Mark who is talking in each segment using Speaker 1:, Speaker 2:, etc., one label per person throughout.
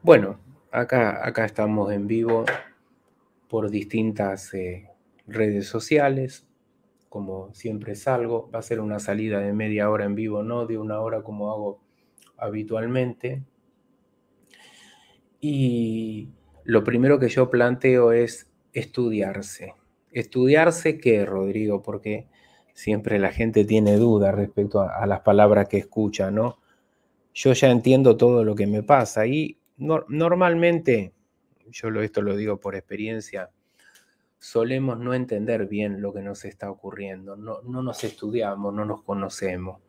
Speaker 1: Bueno, acá, acá estamos en vivo por distintas eh, redes sociales. Como siempre salgo, va a ser una salida de media hora en vivo, no de una hora como hago habitualmente. Y lo primero que yo planteo es estudiarse. ¿Estudiarse qué, Rodrigo? Porque siempre la gente tiene dudas respecto a las palabras que escucha, ¿no? Yo ya entiendo todo lo que me pasa y normalmente, yo lo, esto lo digo por experiencia, solemos no entender bien lo que nos está ocurriendo, no, nos estudiamos, no nos conocemos.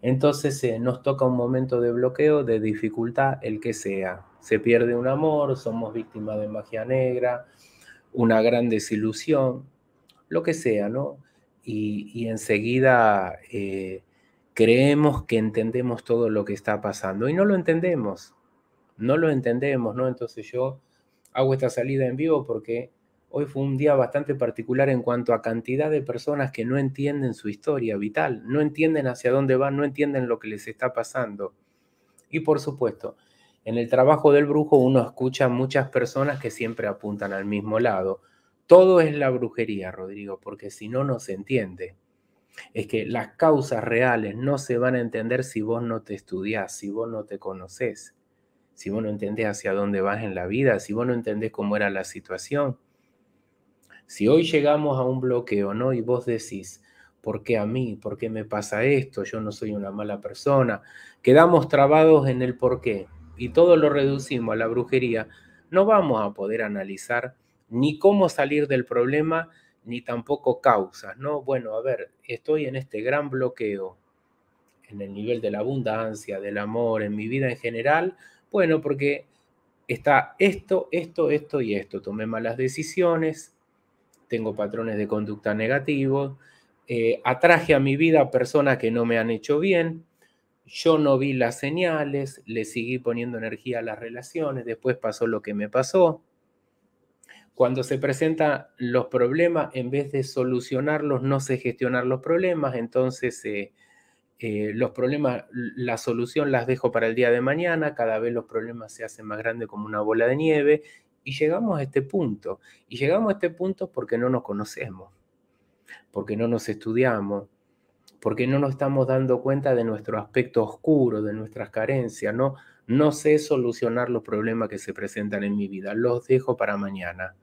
Speaker 1: Entonces eh, nos toca un momento de bloqueo, de dificultad, el que sea. Se pierde un amor, somos víctimas de magia negra, una gran desilusión, lo que sea, ¿no? Y, enseguida eh, creemos que entendemos todo lo que está pasando y no lo entendemos no lo entendemos, ¿no? Entonces yo hago esta salida en vivo porque hoy fue un día bastante particular en cuanto a cantidad de personas que no entienden su historia vital, no entienden hacia dónde van, no entienden lo que les está pasando. Y por supuesto, en el trabajo del brujo uno escucha muchas personas que siempre apuntan al mismo lado. Todo es la brujería, Rodrigo, porque si no, no se entiende. Es que las causas reales no se van a entender si vos no te estudiás, si vos no te conoces si vos no entendés hacia dónde vas en la vida, si vos no entendés cómo era la situación. Si hoy llegamos a un bloqueo, ¿no? Y vos decís, ¿por qué a mí? ¿Por qué me pasa esto? Yo no soy una mala persona. Quedamos trabados en el por qué y todo lo reducimos a la brujería, no vamos a poder analizar ni cómo salir del problema, ni tampoco causas, ¿no? Bueno, a ver, estoy en este gran bloqueo, en el nivel de la abundancia, del amor, en mi vida en general, bueno, porque está esto, esto, esto y esto. Tomé malas decisiones, tengo patrones de conducta negativos, eh, atraje a mi vida personas que no me han hecho bien, yo no vi las señales, le seguí poniendo energía a las relaciones, después pasó lo que me pasó. Cuando se presentan los problemas, en vez de solucionarlos, no sé gestionar los problemas, entonces... Eh, eh, los problemas, la solución las dejo para el día de mañana, cada vez los problemas se hacen más grandes como una bola de nieve y llegamos a este punto. Y llegamos a este punto porque no nos conocemos, porque no nos estudiamos, porque no nos estamos dando cuenta de nuestro aspecto oscuro, de nuestras carencias, no, no sé solucionar los problemas que se presentan en mi vida, los dejo para mañana.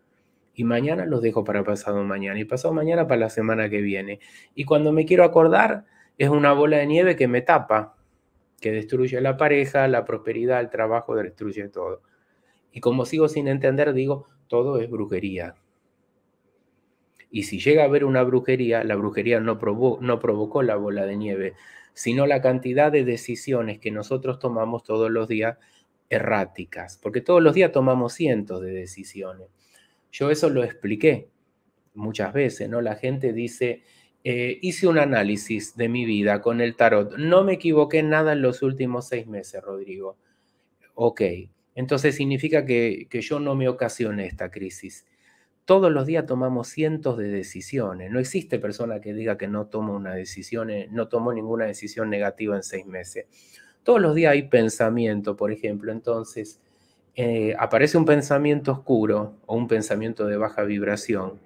Speaker 1: Y mañana los dejo para pasado mañana y pasado mañana para la semana que viene. Y cuando me quiero acordar, es una bola de nieve que me tapa, que destruye la pareja, la prosperidad, el trabajo, destruye todo. Y como sigo sin entender, digo, todo es brujería. Y si llega a haber una brujería, la brujería no, no provocó la bola de nieve, sino la cantidad de decisiones que nosotros tomamos todos los días erráticas, porque todos los días tomamos cientos de decisiones. Yo eso lo expliqué muchas veces, ¿no? La gente dice, eh, hice un análisis de mi vida con el tarot. No me equivoqué nada en los últimos seis meses, Rodrigo. Ok, entonces significa que, yo no me ocasioné esta crisis. Todos los días tomamos cientos de decisiones. No existe persona que diga que no una decisión, eh, no tomó ninguna decisión negativa en seis meses. Todos los días hay pensamiento, por ejemplo. Entonces, eh, aparece un pensamiento oscuro o un pensamiento de baja vibración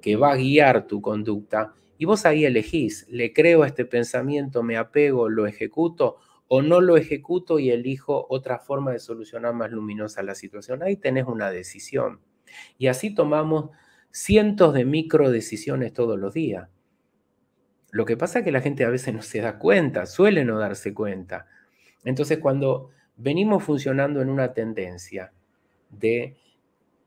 Speaker 1: que va a guiar tu conducta y vos ahí elegís, le creo a este pensamiento, me apego, lo ejecuto o no lo ejecuto y elijo otra forma de solucionar más luminosa la situación. Ahí tenés una decisión. Y así tomamos cientos de micro decisiones todos los días. Lo que pasa es que la gente a veces no se da cuenta, suele no darse cuenta. Entonces cuando venimos funcionando en una tendencia de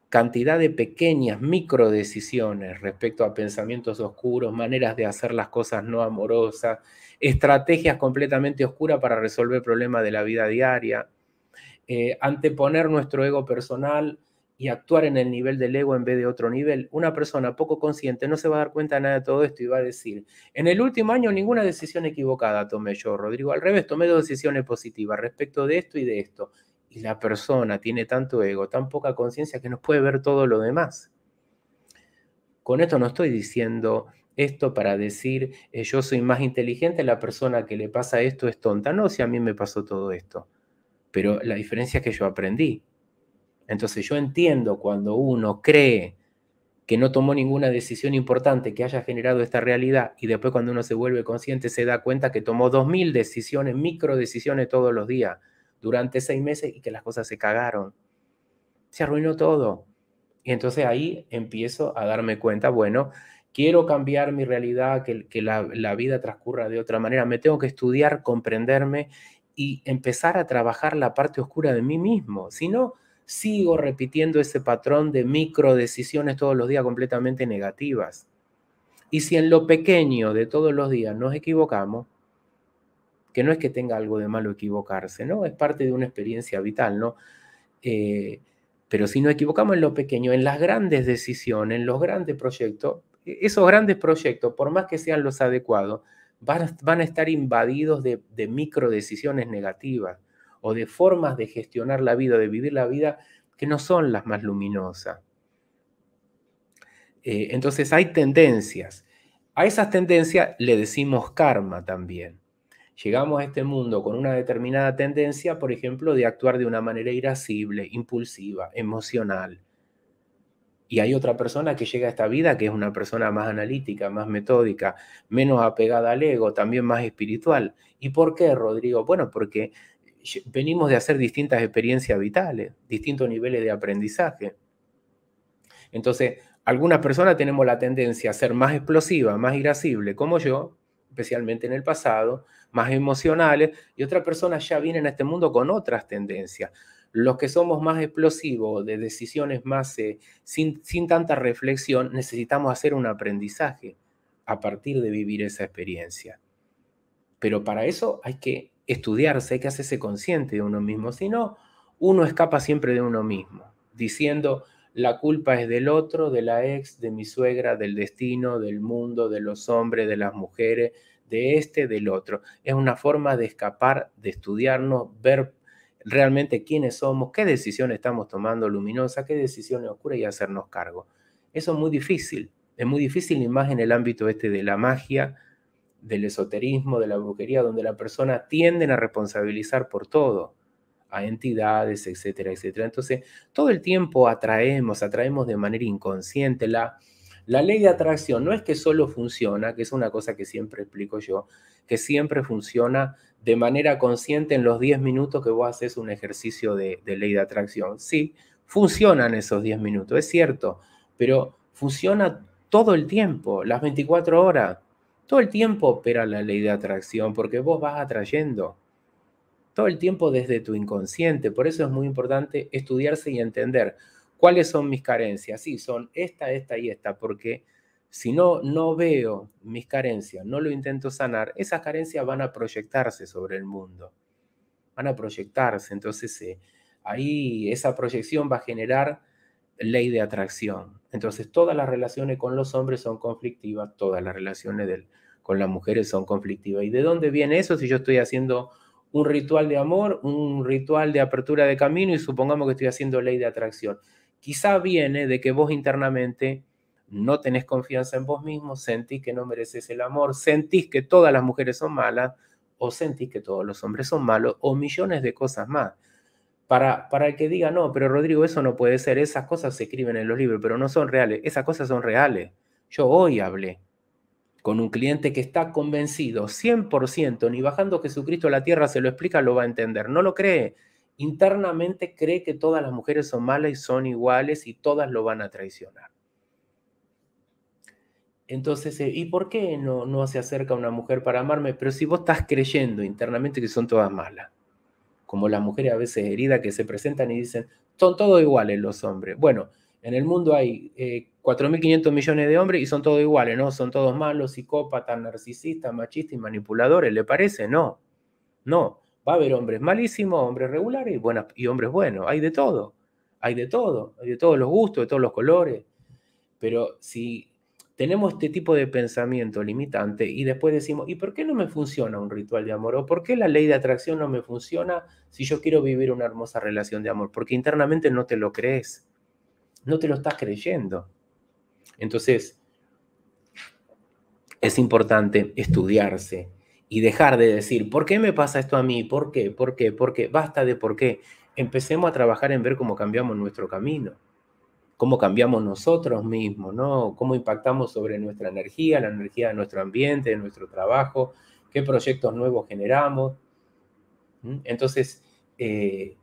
Speaker 1: cantidad de pequeñas micro decisiones respecto a pensamientos oscuros, maneras de hacer las cosas no amorosas, estrategias completamente oscuras para resolver problemas de la vida diaria, eh, anteponer nuestro ego personal y actuar en el nivel del ego en vez de otro nivel. Una persona poco consciente no se va a dar cuenta de nada de todo esto y va a decir, en el último año ninguna decisión equivocada tomé yo, Rodrigo, al revés, tomé dos decisiones positivas respecto de esto y de esto la persona tiene tanto ego, tan poca conciencia que no puede ver todo lo demás. Con esto no estoy diciendo esto para decir eh, yo soy más inteligente, la persona que le pasa esto es tonta. No, si a mí me pasó todo esto. Pero la diferencia es que yo aprendí. Entonces yo entiendo cuando uno cree que no tomó ninguna decisión importante que haya generado esta realidad y después cuando uno se vuelve consciente se da cuenta que tomó 2.000 decisiones, micro decisiones todos los días durante seis meses y que las cosas se cagaron. Se arruinó todo. Y entonces ahí empiezo a darme cuenta, bueno, quiero cambiar mi realidad, que, que la, la vida transcurra de otra manera, me tengo que estudiar, comprenderme y empezar a trabajar la parte oscura de mí mismo. Si no, sigo repitiendo ese patrón de micro decisiones todos los días completamente negativas. Y si en lo pequeño de todos los días nos equivocamos, que no es que tenga algo de malo equivocarse, ¿no? Es parte de una experiencia vital, ¿no? Eh, pero si nos equivocamos en lo pequeño, en las grandes decisiones, en los grandes proyectos, e-, esos grandes proyectos, por más que sean los adecuados, van a, estar invadidos de, micro decisiones negativas o de formas de gestionar la vida, de vivir la vida, que no son las más luminosas. Eh, entonces hay tendencias. A esas tendencias le decimos karma también llegamos a este mundo con una determinada tendencia, por ejemplo, de actuar de una manera irascible, impulsiva, emocional. Y hay otra persona que llega a esta vida que es una persona más analítica, más metódica, menos apegada al ego, también más espiritual. ¿Y por qué, Rodrigo? Bueno, porque venimos de hacer distintas experiencias vitales, distintos niveles de aprendizaje. Entonces, algunas personas tenemos la tendencia a ser más explosiva, más irascible, como yo, especialmente en el pasado, más emocionales, y otra persona ya viene en este mundo con otras tendencias. Los que somos más explosivos, de decisiones más eh, sin, sin tanta reflexión, necesitamos hacer un aprendizaje a partir de vivir esa experiencia. Pero para eso hay que estudiarse, hay que hacerse consciente de uno mismo, si no, uno escapa siempre de uno mismo, diciendo, la culpa es del otro, de la ex, de mi suegra, del destino, del mundo, de los hombres, de las mujeres, de este, del otro. Es una forma de escapar, de estudiarnos, ver realmente quiénes somos, qué decisión estamos tomando luminosa, qué decisión ocurre y hacernos cargo. Eso es muy difícil, es muy difícil y más en el ámbito este de la magia, del esoterismo, de la brujería, donde la persona tienden a responsabilizar por todo, a entidades, etcétera, etcétera. Entonces, todo el tiempo atraemos, atraemos de manera inconsciente la la ley de atracción no es que solo funciona, que es una cosa que siempre explico yo, que siempre funciona de manera consciente en los 10 minutos que vos haces un ejercicio de, ley de atracción. Sí, funcionan esos 10 minutos, es cierto, pero funciona todo el tiempo, las 24 horas. Todo el tiempo opera la ley de atracción porque vos vas atrayendo todo el tiempo desde tu inconsciente. Por eso es muy importante estudiarse y entender ¿Cuáles son mis carencias? Sí, son esta, esta y esta, porque si no, no veo mis carencias, no lo intento sanar, esas carencias van a proyectarse sobre el mundo, van a proyectarse. Entonces, eh, ahí esa proyección va a generar ley de atracción. Entonces, todas las relaciones con los hombres son conflictivas, todas las relaciones con las mujeres son conflictivas. ¿Y de dónde viene eso si yo estoy haciendo un ritual de amor, un ritual de apertura de camino y supongamos que estoy haciendo ley de atracción? quizá viene de que vos internamente no tenés confianza en vos mismo, sentís que no mereces el amor, sentís que todas las mujeres son malas o sentís que todos los hombres son malos o millones de cosas más. Para, para el que diga, no, pero Rodrigo, eso no puede ser, esas cosas se escriben en los libros, pero no son reales, esas cosas son reales. Yo hoy hablé con un cliente que está convencido 100%, ni bajando Jesucristo a la tierra se lo explica, lo va a entender, no lo cree, internamente cree que todas las mujeres son malas y son iguales y todas lo van a traicionar. Entonces, eh, ¿y por qué no, no se acerca una mujer para amarme? Pero si vos estás creyendo internamente que son todas malas, como las mujeres a veces heridas que se presentan y dicen, son todos iguales los hombres. Bueno, en el mundo hay 4.500 eh, millones de hombres y son todos iguales, ¿no? Son todos malos, psicópatas, narcisistas, machistas y manipuladores, ¿le parece? No, no. Va a haber hombres malísimos, hombres regulares y, y hombres buenos. Hay de todo. Hay de todo. Hay de todos los gustos, de todos los colores. Pero si tenemos este tipo de pensamiento limitante y después decimos, ¿y por qué no me funciona un ritual de amor? ¿O por qué la ley de atracción no me funciona si yo quiero vivir una hermosa relación de amor? Porque internamente no te lo crees, no te lo estás creyendo. Entonces, es importante estudiarse, y dejar de decir, ¿por qué me pasa esto a mí? ¿Por qué? ¿Por qué? ¿Por qué? Basta de por qué. Empecemos a trabajar en ver cómo cambiamos nuestro camino, cómo cambiamos nosotros mismos, ¿no? Cómo impactamos sobre nuestra energía, la energía de nuestro ambiente, de nuestro trabajo, qué proyectos nuevos generamos. Entonces, eh,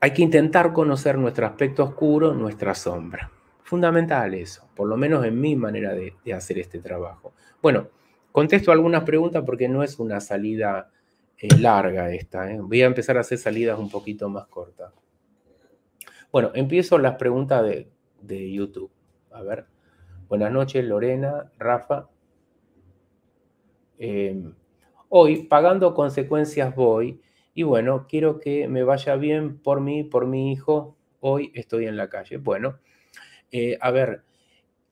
Speaker 1: hay que intentar conocer nuestro aspecto oscuro, nuestra sombra. Fundamental eso, por lo menos en mi manera de hacer este trabajo. Bueno, Contesto algunas preguntas porque no es una salida eh, larga esta. ¿eh? Voy a empezar a hacer salidas un poquito más cortas. Bueno, empiezo las preguntas de, YouTube. A ver. Buenas noches, Lorena, Rafa. Em, hoy, pagando consecuencias voy. Y bueno, quiero que me vaya bien por mí, por mi hijo. Hoy estoy en la calle. Bueno, eh, a ver,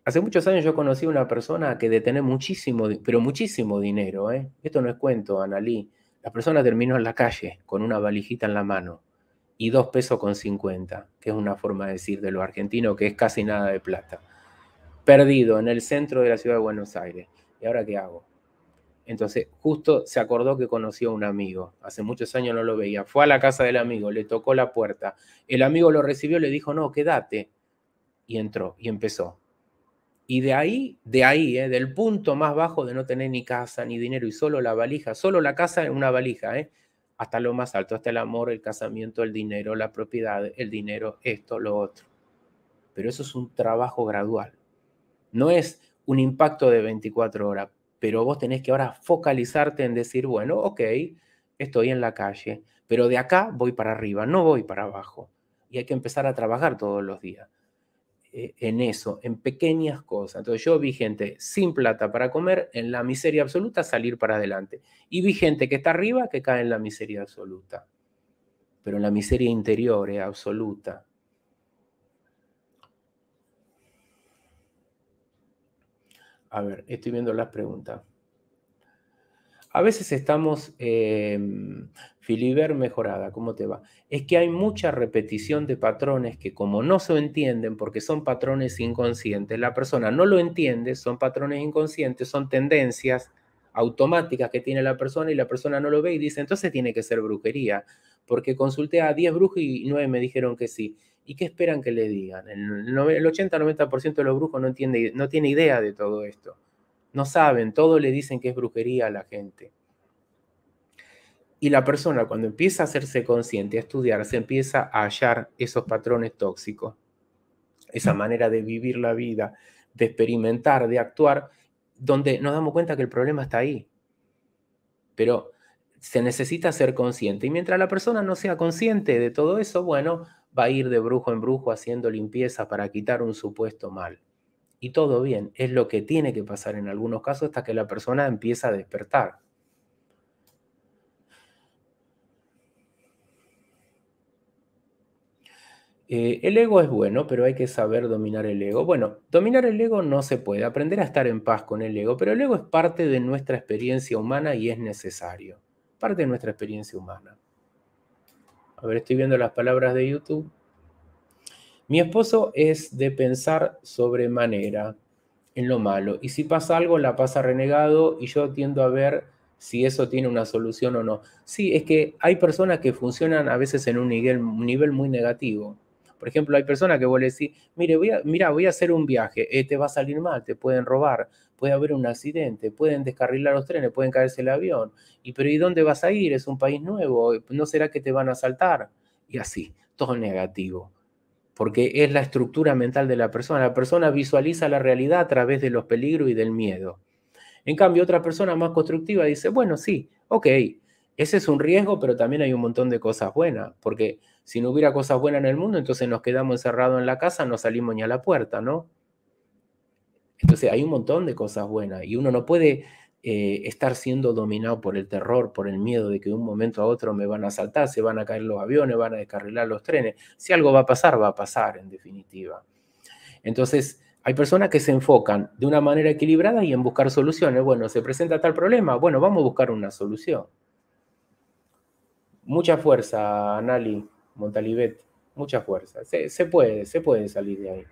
Speaker 1: Hace muchos años yo conocí a una persona que de tener muchísimo, pero muchísimo dinero, ¿eh? esto no es cuento, Analí, la persona terminó en la calle con una valijita en la mano y dos pesos con cincuenta, que es una forma de decir de lo argentino que es casi nada de plata, perdido en el centro de la ciudad de Buenos Aires. ¿Y ahora qué hago? Entonces, justo se acordó que conoció a un amigo. Hace muchos años no lo veía. Fue a la casa del amigo, le tocó la puerta. El amigo lo recibió, le dijo, no, quédate. Y entró y empezó. Y de ahí, de ahí, eh, del punto más bajo de no tener ni casa, ni dinero y solo la valija, solo la casa en una valija, eh, hasta lo más alto, hasta el amor, el casamiento, el dinero, la propiedad, el dinero, esto, lo otro. Pero eso es un trabajo gradual. No es un impacto de 24 horas, pero vos tenés que ahora focalizarte en decir, bueno, ok, estoy en la calle, pero de acá voy para arriba, no voy para abajo. Y hay que empezar a trabajar todos los días. Eh, en eso, en pequeñas cosas. Entonces yo vi gente sin plata para comer, en la miseria absoluta, salir para adelante. Y vi gente que está arriba, que cae en la miseria absoluta. Pero en la miseria interior, es eh, absoluta. A ver, estoy viendo las preguntas. A veces estamos, eh, Filiber mejorada, ¿cómo te va? Es que hay mucha repetición de patrones que como no se entienden, porque son patrones inconscientes, la persona no lo entiende, son patrones inconscientes, son tendencias automáticas que tiene la persona y la persona no lo ve y dice, entonces tiene que ser brujería, porque consulté a 10 brujos y 9 me dijeron que sí. ¿Y qué esperan que le digan? El 80-90% de los brujos no, entiende, no tiene idea de todo esto. No saben, todo le dicen que es brujería a la gente. Y la persona cuando empieza a hacerse consciente, a estudiar, se empieza a hallar esos patrones tóxicos, esa manera de vivir la vida, de experimentar, de actuar, donde nos damos cuenta que el problema está ahí. Pero se necesita ser consciente. Y mientras la persona no sea consciente de todo eso, bueno, va a ir de brujo en brujo haciendo limpieza para quitar un supuesto mal y todo bien. Es lo que tiene que pasar en algunos casos hasta que la persona empieza a despertar. Eh, el ego es bueno, pero hay que saber dominar el ego. Bueno, dominar el ego no se puede, aprender a estar en paz con el ego, pero el ego es parte de nuestra experiencia humana y es necesario. Parte de nuestra experiencia humana. A ver, estoy viendo las palabras de YouTube. Mi esposo es de pensar manera, en lo malo y si pasa algo la pasa renegado y yo tiendo a ver si eso tiene una solución o no. Sí, es que hay personas que funcionan a veces en un nivel, muy negativo. Por ejemplo, hay personas que vos le decís, mire, voy a, mira, voy a hacer un viaje, eh, te va a salir mal, te pueden robar, puede haber un accidente, pueden descarrilar los trenes, pueden caerse el avión. Y pero ¿y dónde vas a ir? Es un país nuevo, ¿no será que te van a asaltar? Y así, todo negativo porque es la estructura mental de la persona. La persona visualiza la realidad a través de los peligros y del miedo. En cambio, otra persona más constructiva dice, bueno, sí, ok, ese es un riesgo, pero también hay un montón de cosas buenas, porque si no hubiera cosas buenas en el mundo, entonces nos quedamos encerrados en la casa, no salimos ni a la puerta, ¿no? Entonces hay un montón de cosas buenas y uno no puede eh, estar siendo dominado por el terror, por el miedo de que de un momento a otro me van a saltar, se van a caer los aviones, van a descarrilar los trenes. Si algo va a pasar, va a pasar, en definitiva. Entonces, hay personas que se enfocan de una manera equilibrada y en buscar soluciones. Bueno, se presenta tal problema, bueno, vamos a buscar una solución. Mucha fuerza, Anali, Montalivet. mucha fuerza. se puede, se puede salir de ahí.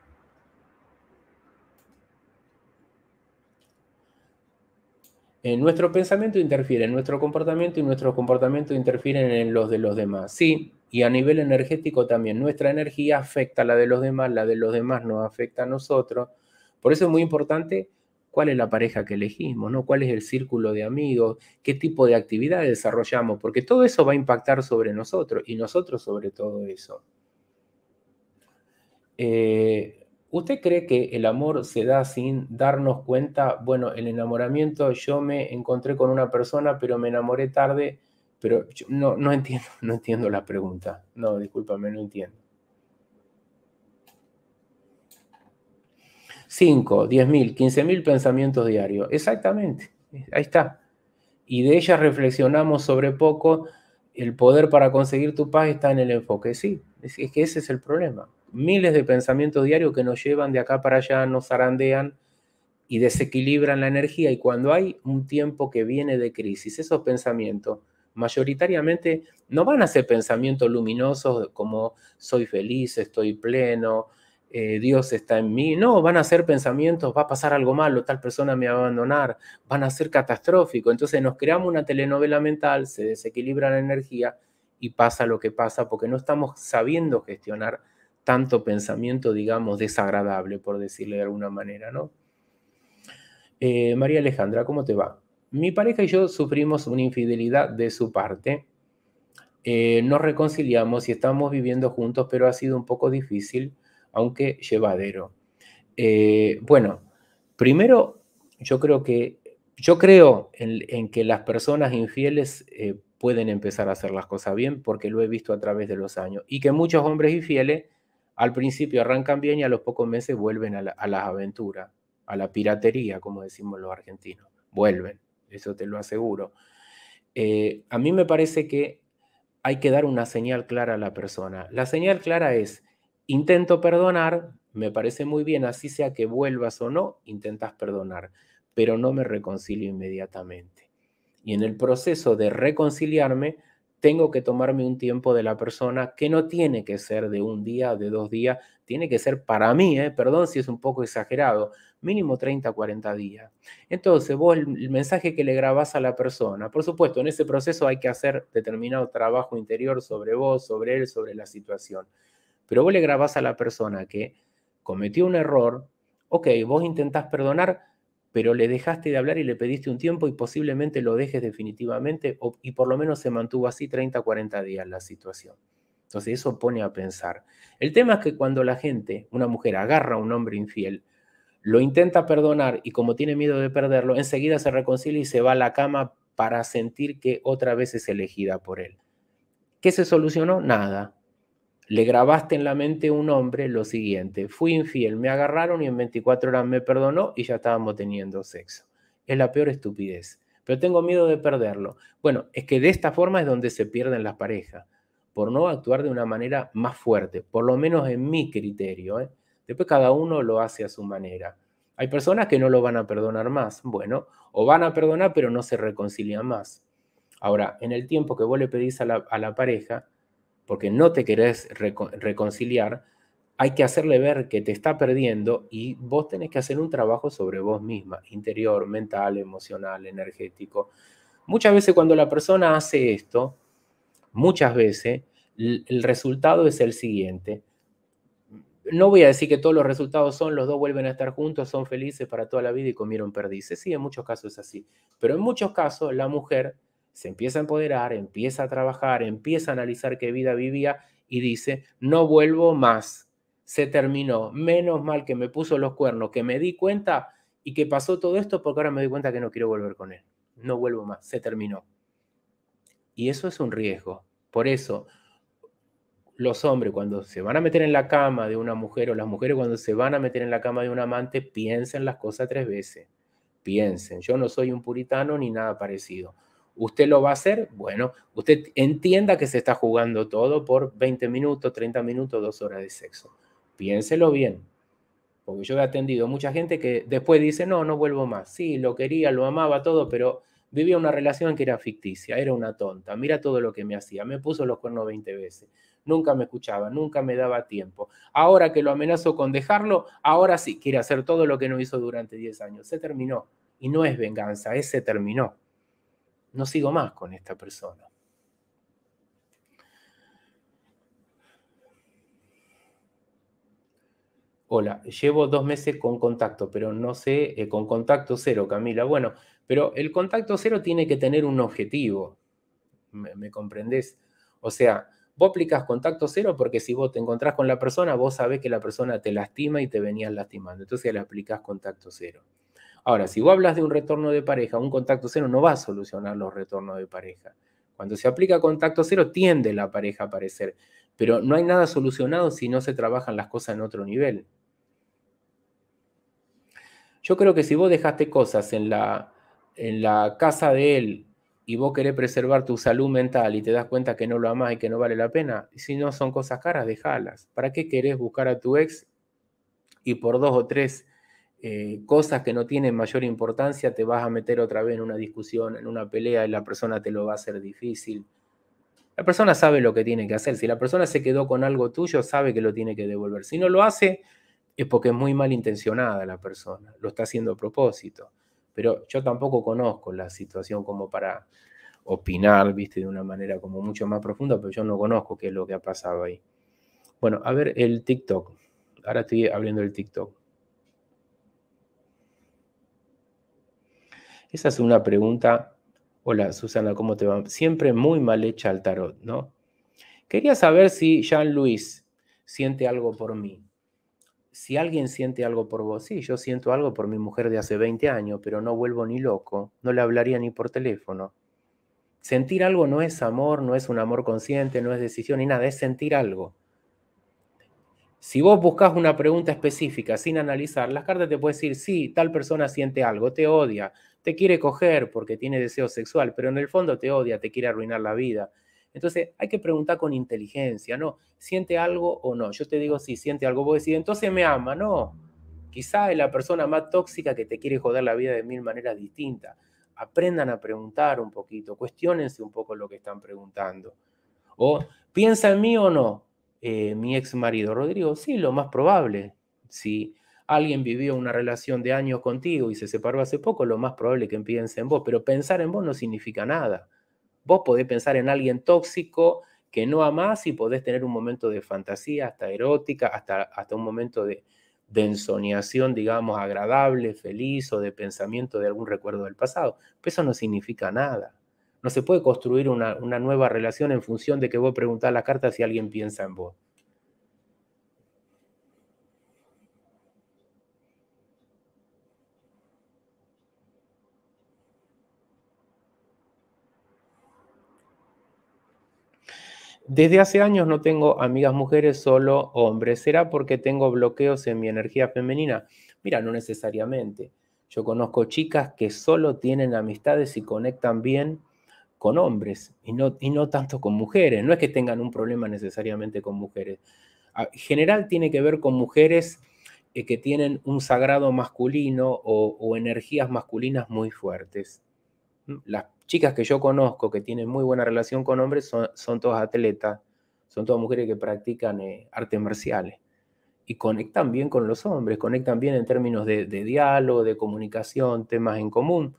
Speaker 1: Eh, nuestro pensamiento interfiere en nuestro comportamiento y nuestro comportamiento interfieren en los de los demás. Sí, y a nivel energético también. Nuestra energía afecta a la de los demás, la de los demás nos afecta a nosotros. Por eso es muy importante cuál es la pareja que elegimos, ¿no? cuál es el círculo de amigos, qué tipo de actividades desarrollamos, porque todo eso va a impactar sobre nosotros y nosotros sobre todo eso. Eh, ¿Usted cree que el amor se da sin darnos cuenta? Bueno, el enamoramiento, yo me encontré con una persona, pero me enamoré tarde, pero no, no entiendo, no entiendo la pregunta. No, discúlpame, no entiendo. 5, quince mil pensamientos diarios. Exactamente, ahí está. Y de ellas reflexionamos sobre poco. El poder para conseguir tu paz está en el enfoque. Sí, es que ese es el problema miles de pensamientos diarios que nos llevan de acá para allá, nos zarandean y desequilibran la energía. Y cuando hay un tiempo que viene de crisis, esos pensamientos mayoritariamente no van a ser pensamientos luminosos como soy feliz, estoy pleno, eh, Dios está en mí. No, van a ser pensamientos, va a pasar algo malo, tal persona me va a abandonar, van a ser catastróficos. Entonces nos creamos una telenovela mental, se desequilibra la energía y pasa lo que pasa porque no estamos sabiendo gestionar tanto pensamiento, digamos, desagradable, por decirle de alguna manera, ¿no? Eh, María Alejandra, ¿cómo te va? Mi pareja y yo sufrimos una infidelidad de su parte. Eh, nos reconciliamos y estamos viviendo juntos, pero ha sido un poco difícil, aunque llevadero. Eh, bueno, primero, yo creo que yo creo en que las personas infieles pueden empezar a hacer las cosas bien, porque lo he visto a través de los años, y que muchos hombres infieles al principio arrancan bien y a los pocos meses vuelven a, las aventuras, a la piratería, como decimos los argentinos. Vuelven, eso te lo aseguro. Eh, a mí me parece que hay que dar una señal clara a la persona. La señal clara es, intento perdonar, me parece muy bien, así sea que vuelvas o no, intentas perdonar, pero no me reconcilio inmediatamente. Y en el proceso de reconciliarme, tengo que tomarme un tiempo de la persona que no tiene que ser de un día, de dos días, tiene que ser para mí, ¿eh? perdón si es un poco exagerado, mínimo 30, 40 días. Entonces, vos el, mensaje que le grabás a la persona, por supuesto, en ese proceso hay que hacer determinado trabajo interior sobre vos, sobre él, sobre la situación, pero vos le grabás a la persona que cometió un error, ok, vos intentás perdonar, pero le dejaste de hablar y le pediste un tiempo y posiblemente lo dejes definitivamente y por lo menos se mantuvo así 30, 40 días la situación. Entonces eso pone a pensar. El tema es que cuando la gente, una mujer, agarra a un hombre infiel, lo intenta perdonar y como tiene miedo de perderlo, enseguida se reconcilia y se va a la cama para sentir que otra vez es elegida por él. ¿Qué se solucionó? Nada le grabaste en la mente un hombre lo siguiente, fui infiel, me agarraron y en 24 horas me perdonó y ya estábamos teniendo sexo. Es la peor estupidez, pero tengo miedo de perderlo. Bueno, es que de esta forma es donde se pierden las parejas, por no actuar de una manera más fuerte, por lo menos en mi criterio. ¿eh? Después cada uno lo hace a su manera. Hay personas que no lo van a perdonar más, bueno, o van a perdonar pero no se reconcilian más. Ahora, en el tiempo que vos le pedís a a la pareja, porque no te querés reconciliar, hay que hacerle ver que te está perdiendo y vos tenés que hacer un trabajo sobre vos misma, interior, mental, emocional, energético. Muchas veces cuando la persona hace esto, muchas veces el resultado es el siguiente. No voy a decir que todos los resultados son, los dos vuelven a estar juntos, son felices para toda la vida y comieron perdices. Sí, en muchos casos es así. Pero en muchos casos la mujer se empieza a empoderar, empieza a trabajar, empieza a analizar qué vida vivía y dice, no vuelvo más, se terminó, menos mal que me puso los cuernos, que me di cuenta y que pasó todo esto porque ahora me di cuenta que no quiero volver con él, no vuelvo más, se terminó. Y eso es un riesgo. Por eso, los hombres cuando se van a meter en la cama de una mujer o las mujeres cuando se van a meter en la cama de un amante, piensen las cosas tres veces. Piensen, yo no soy un puritano ni nada parecido ¿Usted lo va a hacer? Bueno, usted entienda que se está jugando todo por 20 minutos, 30 minutos, dos horas de sexo. Piénselo bien, porque yo he atendido mucha gente que después dice, no, no vuelvo más. Sí, lo quería, lo amaba, todo, pero vivía una relación que era ficticia, era una tonta. Mira todo lo que me hacía, me puso los cuernos 20 veces, nunca me escuchaba, nunca me daba tiempo. Ahora que lo amenazo con dejarlo, ahora sí quiere hacer todo lo que no hizo durante 10 años. Se terminó. Y no es venganza, es se terminó no sigo más con esta persona. Hola, llevo dos meses con contacto, pero no sé, eh, con contacto cero, Camila. Bueno, pero el contacto cero tiene que tener un objetivo. ¿Me, comprendés? O sea, vos aplicas contacto cero porque si vos te encontrás con la persona, vos sabés que la persona te lastima y te venías lastimando. Entonces le aplicás contacto cero. Ahora, si vos hablas de un retorno de pareja, un contacto cero no va a solucionar los retornos de pareja. Cuando se aplica contacto cero, tiende la pareja a aparecer. Pero no hay nada solucionado si no se trabajan las cosas en otro nivel. Yo creo que si vos dejaste cosas en la, en la casa de él y vos querés preservar tu salud mental y te das cuenta que no lo amás y que no vale la pena, si no son cosas caras, dejalas. ¿Para qué querés buscar a tu ex y por dos o tres eh, cosas que no tienen mayor importancia, te vas a meter otra vez en una discusión, en una pelea y la persona te lo va a hacer difícil. La persona sabe lo que tiene que hacer. Si la persona se quedó con algo tuyo, sabe que lo tiene que devolver. Si no lo hace, es porque es muy malintencionada la persona, lo está haciendo a propósito. Pero yo tampoco conozco la situación como para opinar, viste, de una manera como mucho más profunda, pero yo no conozco qué es lo que ha pasado ahí. Bueno, a ver el TikTok. Ahora estoy abriendo el TikTok. Esa es una pregunta, hola Susana, ¿cómo te va? Siempre muy mal hecha el tarot, ¿no? Quería saber si Jean-Louis siente algo por mí. Si alguien siente algo por vos, sí, yo siento algo por mi mujer de hace 20 años, pero no vuelvo ni loco, no le hablaría ni por teléfono. Sentir algo no es amor, no es un amor consciente, no es decisión ni nada, es sentir algo. Si vos buscas una pregunta específica sin analizar, las cartas te pueden decir, sí, tal persona siente algo, te odia, te quiere coger porque tiene deseo sexual, pero en el fondo te odia, te quiere arruinar la vida. Entonces hay que preguntar con inteligencia, ¿no? ¿Siente algo o no? Yo te digo, si siente algo. Vos decís, entonces me ama, no. Quizá es la persona más tóxica que te quiere joder la vida de mil maneras distintas. Aprendan a preguntar un poquito, cuestionense un poco lo que están preguntando. O, ¿piensa en mí o no? Eh, mi ex marido Rodrigo, sí, lo más probable. Sí alguien vivió una relación de años contigo y se separó hace poco, lo más probable es que piense en vos, pero pensar en vos no significa nada. Vos podés pensar en alguien tóxico que no amás y podés tener un momento de fantasía, hasta erótica, hasta, hasta un momento de, de ensoñación, digamos, agradable, feliz o de pensamiento de algún recuerdo del pasado. Pero eso no significa nada. No se puede construir una, una nueva relación en función de que vos preguntás la carta si alguien piensa en vos. Desde hace años no tengo amigas mujeres, solo hombres. ¿Será porque tengo bloqueos en mi energía femenina? Mira, no necesariamente. Yo conozco chicas que solo tienen amistades y conectan bien con hombres y no, y no tanto con mujeres. No es que tengan un problema necesariamente con mujeres. En ah, general tiene que ver con mujeres eh, que tienen un sagrado masculino o, energías masculinas muy fuertes. Las chicas que yo conozco que tienen muy buena relación con hombres son, todas atletas, son todas mujeres que practican eh, artes marciales y conectan bien con los hombres, conectan bien en términos de, diálogo, de comunicación, temas en común.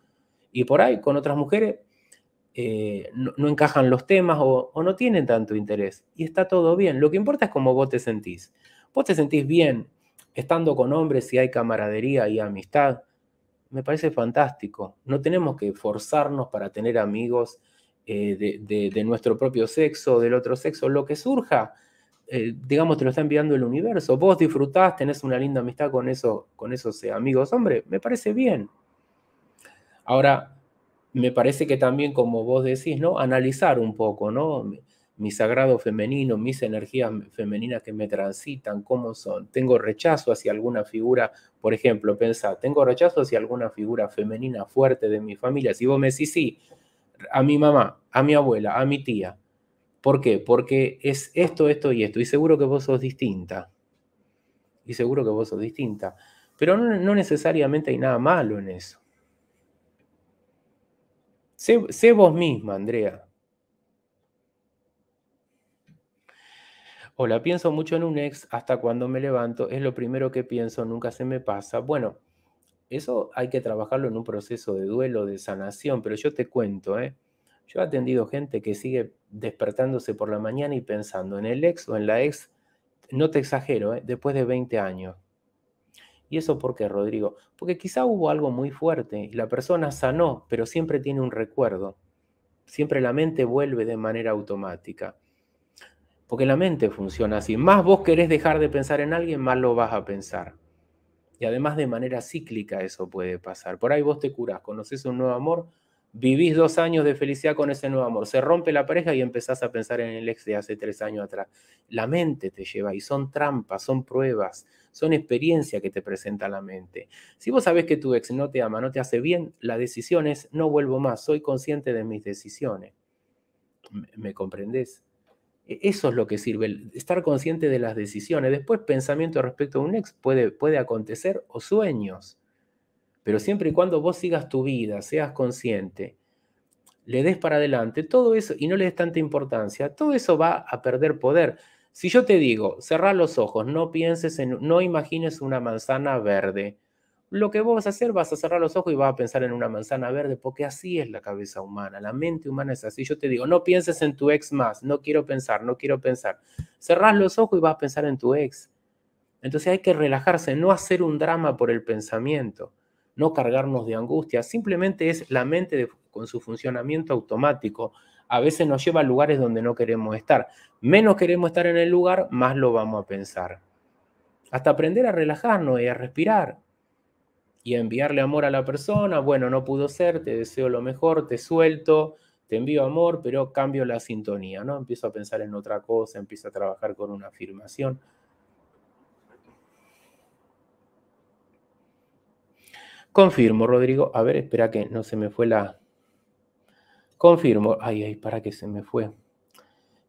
Speaker 1: Y por ahí con otras mujeres eh, no, encajan los temas o, o, no tienen tanto interés. Y está todo bien. Lo que importa es cómo vos te sentís. Vos te sentís bien estando con hombres si hay camaradería y amistad, me parece fantástico. No tenemos que forzarnos para tener amigos eh, de, nuestro propio sexo, del otro sexo, lo que surja, eh, digamos, te lo está enviando el universo. Vos disfrutás, tenés una linda amistad con, eso, con esos eh, amigos. Hombre, me parece bien. Ahora, me parece que también, como vos decís, ¿no? Analizar un poco, ¿no? mi sagrado femenino, mis energías femeninas que me transitan, cómo son. Tengo rechazo hacia alguna figura, por ejemplo, pensá, tengo rechazo hacia alguna figura femenina fuerte de mi familia. Si vos me decís sí, a mi mamá, a mi abuela, a mi tía. ¿Por qué? Porque es esto, esto y esto. Y seguro que vos sos distinta. Y seguro que vos sos distinta. Pero no, necesariamente hay nada malo en eso. sé vos misma, Andrea Hola, pienso mucho en un ex hasta cuando me levanto, es lo primero que pienso, nunca se me pasa. Bueno, eso hay que trabajarlo en un proceso de duelo, de sanación, pero yo te cuento, ¿eh? Yo he atendido gente que sigue despertándose por la mañana y pensando en el ex o en la ex, no te exagero, ¿eh? después de 20 años. ¿Y eso por qué, Rodrigo? Porque quizá hubo algo muy fuerte y la persona sanó, pero siempre tiene un recuerdo. Siempre la mente vuelve de manera automática. Porque la mente funciona así. Más vos querés dejar de pensar en alguien, más lo vas a pensar. Y además de manera cíclica eso puede pasar. Por ahí vos te curás, conoces un nuevo amor, vivís dos años de felicidad con ese nuevo amor, se rompe la pareja y empezás a pensar en el ex de hace tres años atrás. La mente te lleva y son trampas, son pruebas, son experiencias que te presenta la mente. Si vos sabés que tu ex no te ama, no te hace bien, la decisión es no vuelvo más, soy consciente de mis decisiones. ¿Me comprendés? E-, eso es lo que sirve, estar consciente de las decisiones. Después pensamiento respecto a un ex puede, acontecer o sueños. Pero siempre y cuando vos sigas tu vida, seas consciente, le des para adelante, todo eso, y no le des tanta importancia, todo eso va a perder poder. Si yo te digo, cerrar los ojos, no pienses en, no imagines una manzana verde, lo que vos vas a hacer, vas a cerrar los ojos y vas a pensar en una manzana verde, porque así es la cabeza humana, la mente humana es así. Yo te digo, no pienses en tu ex más, no quiero pensar, no quiero pensar. Cerrás los ojos y vas a pensar en tu ex. Entonces hay que relajarse, no hacer un drama por el pensamiento, no cargarnos de angustia, simplemente es la mente con su funcionamiento automático. A veces nos lleva a lugares donde no queremos estar. Menos queremos estar en el lugar, más lo vamos a pensar. Hasta aprender a relajarnos y a respirar y enviarle amor a la persona. Bueno, no pudo ser, te deseo lo mejor, te suelto, te envío amor, pero cambio la sintonía, ¿no? Empiezo a pensar en otra cosa, empiezo a trabajar con una afirmación. Confirmo, Rodrigo. A ver, espera que no se me fue la... Confirmo. Ay, ay, para que se me fue.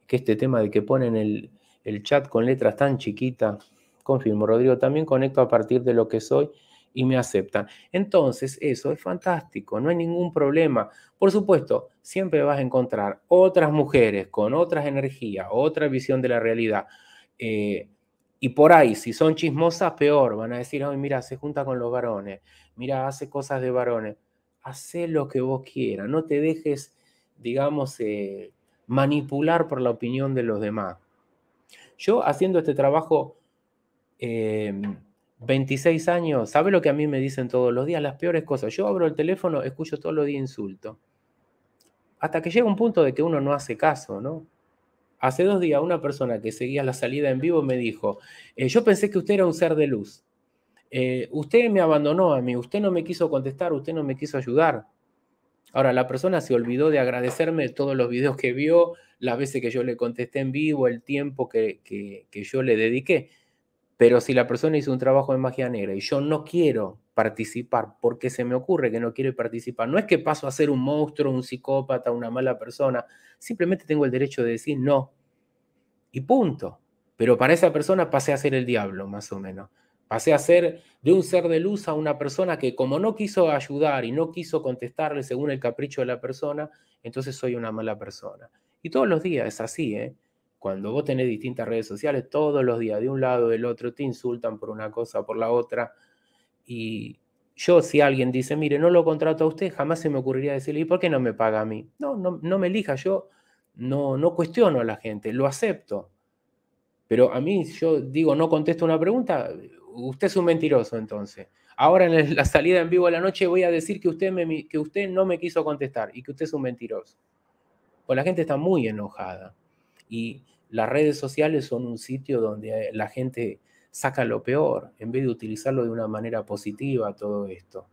Speaker 1: Que este tema de que ponen el, el chat con letras tan chiquitas. Confirmo, Rodrigo. También conecto a partir de lo que soy y me aceptan. Entonces, eso es fantástico, no hay ningún problema. Por supuesto, siempre vas a encontrar otras mujeres con otras energías, otra visión de la realidad. Eh, y por ahí, si son chismosas, peor. Van a decir, ay, mira, se junta con los varones, mira, hace cosas de varones. hace lo que vos quieras, no te dejes, digamos, eh, manipular por la opinión de los demás. Yo haciendo este trabajo eh, 26 años, ¿sabe lo que a mí me dicen todos los días? Las peores cosas. Yo abro el teléfono, escucho todos los días insultos. Hasta que llega un punto de que uno no hace caso, ¿no? Hace dos días una persona que seguía la salida en vivo me dijo, eh, yo pensé que usted era un ser de luz. Eh, usted me abandonó a mí, usted no me quiso contestar, usted no me quiso ayudar. Ahora, la persona se olvidó de agradecerme todos los videos que vio, las veces que yo le contesté en vivo, el tiempo que yo le dediqué. Pero si la persona hizo un trabajo de magia negra y yo no quiero participar porque se me ocurre que no quiero participar, no es que paso a ser un monstruo, un psicópata, una mala persona, simplemente tengo el derecho de decir no. Y punto. Pero para esa persona pasé a ser el diablo, más o menos. Pasé a ser de un ser de luz a una persona que como no quiso ayudar y no quiso contestarle según el capricho de la persona, entonces soy una mala persona. Y todos los días es así, ¿eh? Cuando vos tenés distintas redes sociales, todos los días, de un lado, o del otro, te insultan por una cosa, o por la otra. Y yo, si alguien dice, mire, no lo contrato a usted, jamás se me ocurriría decirle, ¿y por qué no me paga a mí? No, no, no me elija, yo no, no cuestiono a la gente, lo acepto. Pero a mí, yo digo, no contesto una pregunta, usted es un mentiroso entonces. Ahora en la salida en vivo de la noche voy a decir que usted, que usted no me quiso contestar y que usted es un mentiroso. Pues la gente está muy enojada. Y las redes sociales son un sitio donde eh, la gente saca lo peor en vez de utilizarlo de una manera positiva todo esto.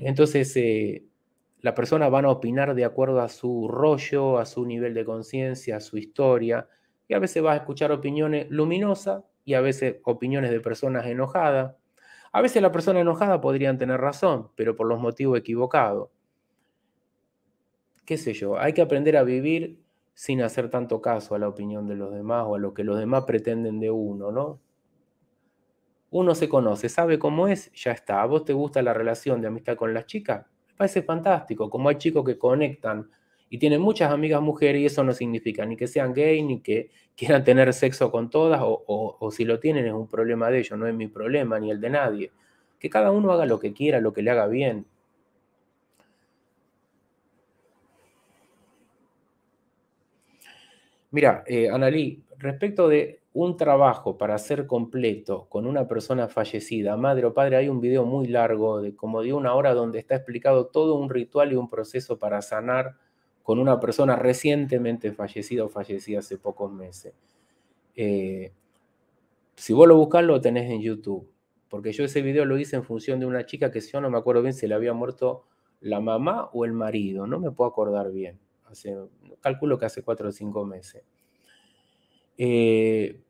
Speaker 1: Entonces, eh, las la persona van a opinar de acuerdo a su rollo, a su nivel de conciencia, a su historia, y a veces vas a escuchar opiniones luminosas y a veces opiniones de personas enojadas. A veces la persona enojada podrían tener razón, pero por los motivos equivocados. ¿Qué sé yo? Hay que aprender a vivir sin hacer tanto caso a la opinión de los demás o a lo que los demás pretenden de uno, ¿no? Uno se conoce, sabe cómo es, ya está. ¿A vos te gusta la relación de amistad con las chicas? Me parece fantástico, como hay chicos que conectan y tienen muchas amigas mujeres y eso no significa ni que sean gay, ni que quieran tener sexo con todas, o, o si lo tienen es un problema de ellos, no es mi problema ni el de nadie. Que cada uno haga lo que quiera, lo que le haga bien, Mira, eh, Analí, respecto de un trabajo para ser completo con una persona fallecida, madre o padre, hay un video muy largo de como de una hora donde está explicado todo un ritual y un proceso para sanar con una persona recientemente fallecida o fallecida hace pocos meses. Eh, si vos lo buscás, lo tenés en YouTube, porque yo ese video lo hice en función de una chica que si yo no me acuerdo bien si le había muerto la mamá o el marido, no me puedo acordar bien hace, calculo que hace cuatro o cinco meses. Eh,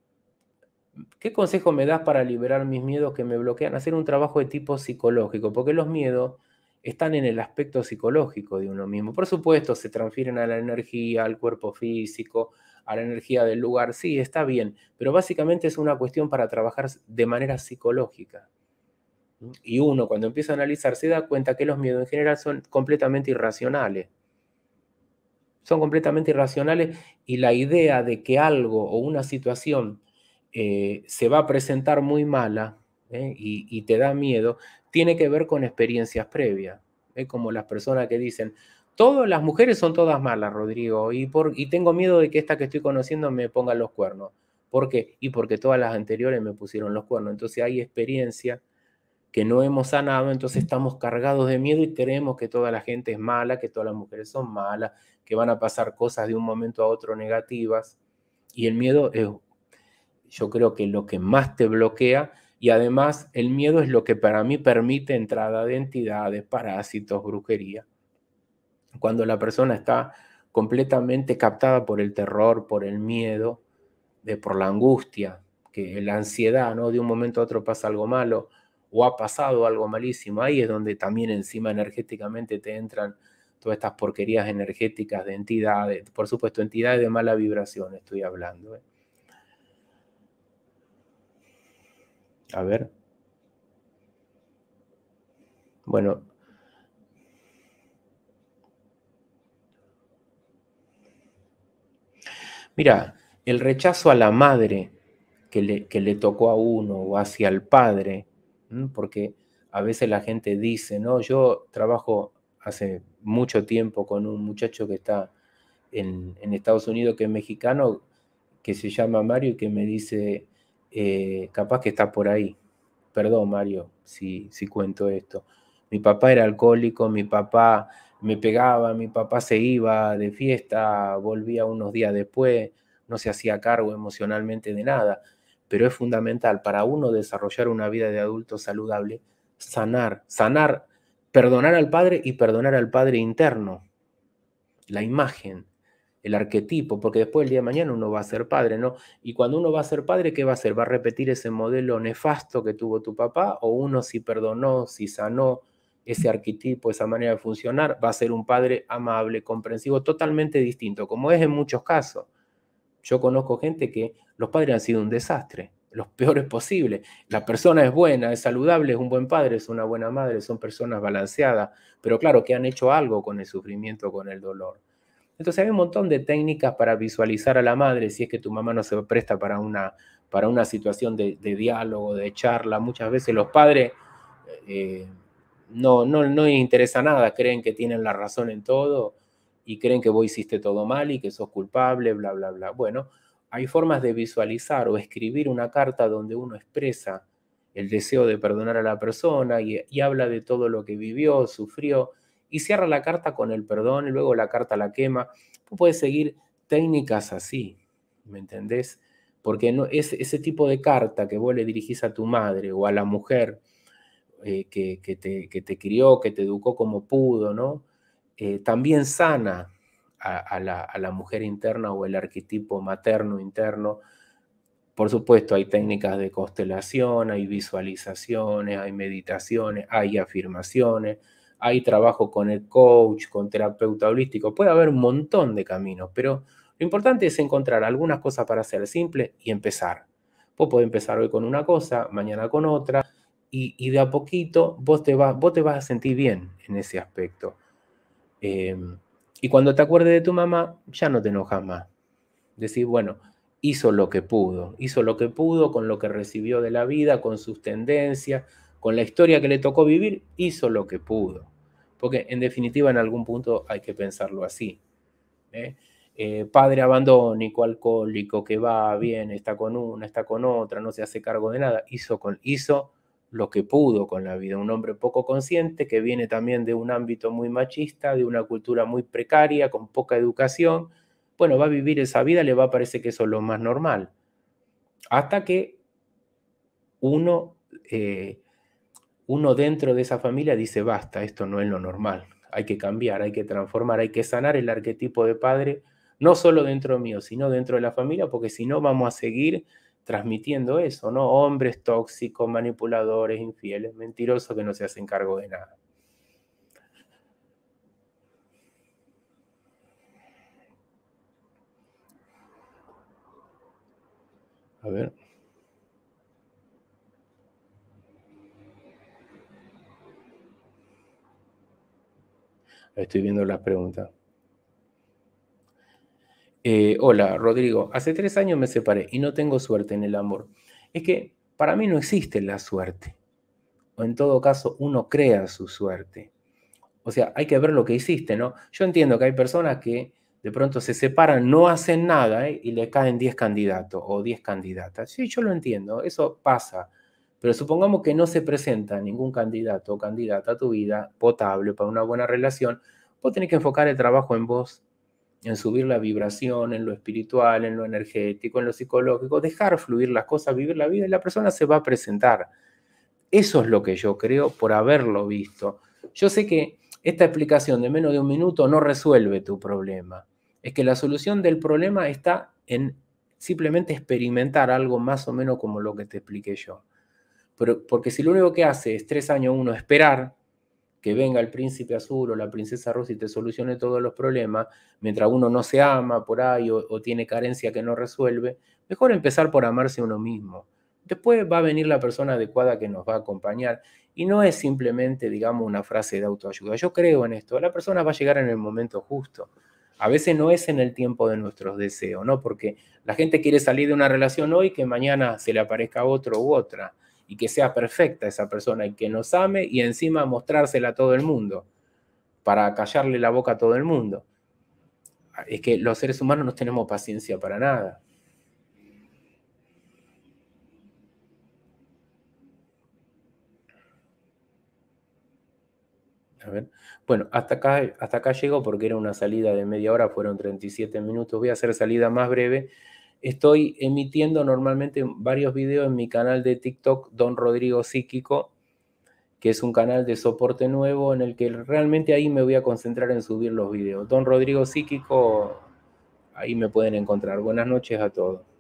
Speaker 1: ¿Qué consejo me das para liberar mis miedos que me bloquean? Hacer un trabajo de tipo psicológico, porque los miedos están en el aspecto psicológico de uno mismo. Por supuesto, se transfieren a la energía, al cuerpo físico, a la energía del lugar. Sí, está bien, pero básicamente es una cuestión para trabajar de manera psicológica. Y uno cuando empieza a analizar se da cuenta que los miedos en general son completamente irracionales. Son completamente irracionales y la idea de que algo o una situación eh, se va a presentar muy mala eh, y, te da miedo, tiene que ver con experiencias previas. Eh, como las personas que dicen, todas las mujeres son todas malas, Rodrigo, y, por, y tengo miedo de que esta que estoy conociendo me ponga los cuernos. ¿Por qué? Y porque todas las anteriores me pusieron los cuernos. Entonces hay experiencia que no hemos sanado, entonces estamos cargados de miedo y creemos que toda la gente es mala, que todas las mujeres son malas, que van a pasar cosas de un momento a otro negativas. Y el miedo es, yo creo que lo que más te bloquea. Y además el miedo es lo que para mí permite entrada de entidades, parásitos, brujería. Cuando la persona está completamente captada por el terror, por el miedo, de, por la angustia, que la ansiedad, ¿no? De un momento a otro pasa algo malo o ha pasado algo malísimo. Ahí es donde también encima energéticamente te entran todas estas porquerías energéticas de entidades, por supuesto, entidades de mala vibración estoy hablando. ¿eh? A ver. Bueno. Mira, el rechazo a la madre que le, tocó a uno o hacia el padre, porque a veces la gente dice, no, yo trabajo hace mucho tiempo con un muchacho que está en, Estados Unidos, que es mexicano, que se llama Mario y que me dice, eh, capaz que está por ahí. Perdón, Mario, si, si cuento esto. Mi papá era alcohólico, mi papá me pegaba, mi papá se iba de fiesta, volvía unos días después, no se hacía cargo emocionalmente de nada, pero es fundamental para uno desarrollar una vida de adulto saludable, sanar, sanar Perdonar al Padre y perdonar al Padre interno, la imagen, el arquetipo, porque después el día de mañana uno va a ser padre, ¿no? Y cuando uno va a ser padre, ¿qué va a hacer? ¿Va a repetir ese modelo nefasto que tuvo tu papá? ¿O uno si perdonó, si sanó ese arquetipo, esa manera de funcionar, va a ser un padre amable, comprensivo, totalmente distinto, como es en muchos casos? Yo conozco gente que los padres han sido un desastre, los peores posibles. La persona es buena, es saludable, es un buen padre, es una buena madre, son personas balanceadas, pero claro que han hecho algo con el sufrimiento, con el dolor. Entonces hay un montón de técnicas para visualizar a la madre si es que tu mamá no se presta para una, para una situación de, diálogo, de charla. Muchas veces los padres eh, no, no, no les interesa nada, creen que tienen la razón en todo y creen que vos hiciste todo mal y que sos culpable, bla, bla, bla. Bueno, hay formas de visualizar o escribir una carta donde uno expresa el deseo de perdonar a la persona y, habla de todo lo que vivió, sufrió, y cierra la carta con el perdón y luego la carta la quema. puedes seguir técnicas así, ¿me entendés? Porque no, es, ese tipo de carta que vos le dirigís a tu madre o a la mujer eh, que, te, crió, que te educó como pudo, ¿no? Eh, también sana, a, la, mujer interna o el arquetipo materno interno. Por supuesto, hay técnicas de constelación, hay visualizaciones, hay meditaciones, hay afirmaciones, hay trabajo con el coach, con terapeuta holístico. Puede haber un montón de caminos, pero lo importante es encontrar algunas cosas para hacer simple y empezar. Vos podés empezar hoy con una cosa, mañana con otra, y, de a poquito vos te, vas, vos te vas a sentir bien en ese aspecto. Eh, y cuando te acuerdes de tu mamá, ya no te enojas más. Decís, bueno, hizo lo que pudo, hizo lo que pudo con lo que recibió de la vida, con sus tendencias, con la historia que le tocó vivir, hizo lo que pudo. Porque en definitiva en algún punto hay que pensarlo así. ¿eh? Eh, padre abandónico, alcohólico, que va, bien, está con una, está con otra, no se hace cargo de nada, hizo, con, hizo lo que pudo con la vida. Un hombre poco consciente que viene también de un ámbito muy machista, de una cultura muy precaria, con poca educación. Bueno, va a vivir esa vida, le va a parecer que eso es lo más normal. Hasta que uno, eh, uno dentro de esa familia dice, basta, esto no es lo normal, hay que cambiar, hay que transformar, hay que sanar el arquetipo de padre, no solo dentro mío, sino dentro de la familia, porque si no vamos a seguir transmitiendo eso, ¿no? Hombres tóxicos, manipuladores, infieles, mentirosos que no se hacen cargo de nada. A ver. Estoy viendo las preguntas. Eh, hola, Rodrigo, hace tres años me separé y no tengo suerte en el amor. Es que para mí no existe la suerte. O en todo caso, uno crea su suerte. O sea, hay que ver lo que hiciste, ¿no? Yo entiendo que hay personas que de pronto se separan, no hacen nada ¿eh? y le caen 10 candidatos o 10 candidatas. Sí, yo lo entiendo, eso pasa. Pero supongamos que no se presenta ningún candidato o candidata a tu vida potable para una buena relación, vos tenés que enfocar el trabajo en vos en subir la vibración, en lo espiritual, en lo energético, en lo psicológico, dejar fluir las cosas, vivir la vida y la persona se va a presentar. Eso es lo que yo creo por haberlo visto. Yo sé que esta explicación de menos de un minuto no resuelve tu problema. Es que la solución del problema está en simplemente experimentar algo más o menos como lo que te expliqué yo. Pero, porque si lo único que hace es tres años uno esperar, que venga el príncipe azul o la princesa rosa y te solucione todos los problemas, mientras uno no se ama por ahí o, tiene carencia que no resuelve, mejor empezar por amarse uno mismo. Después va a venir la persona adecuada que nos va a acompañar. Y no es simplemente, digamos, una frase de autoayuda. Yo creo en esto. La persona va a llegar en el momento justo. A veces no es en el tiempo de nuestros deseos, ¿no? Porque la gente quiere salir de una relación hoy que mañana se le aparezca otro u otra y que sea perfecta esa persona y que nos ame y encima mostrársela a todo el mundo para callarle la boca a todo el mundo. Es que los seres humanos no tenemos paciencia para nada. Bueno, hasta acá, hasta acá llego porque era una salida de media hora, fueron 37 minutos. Voy a hacer salida más breve estoy emitiendo normalmente varios videos en mi canal de TikTok, Don Rodrigo Psíquico, que es un canal de soporte nuevo en el que realmente ahí me voy a concentrar en subir los videos. Don Rodrigo Psíquico, ahí me pueden encontrar. Buenas noches a todos.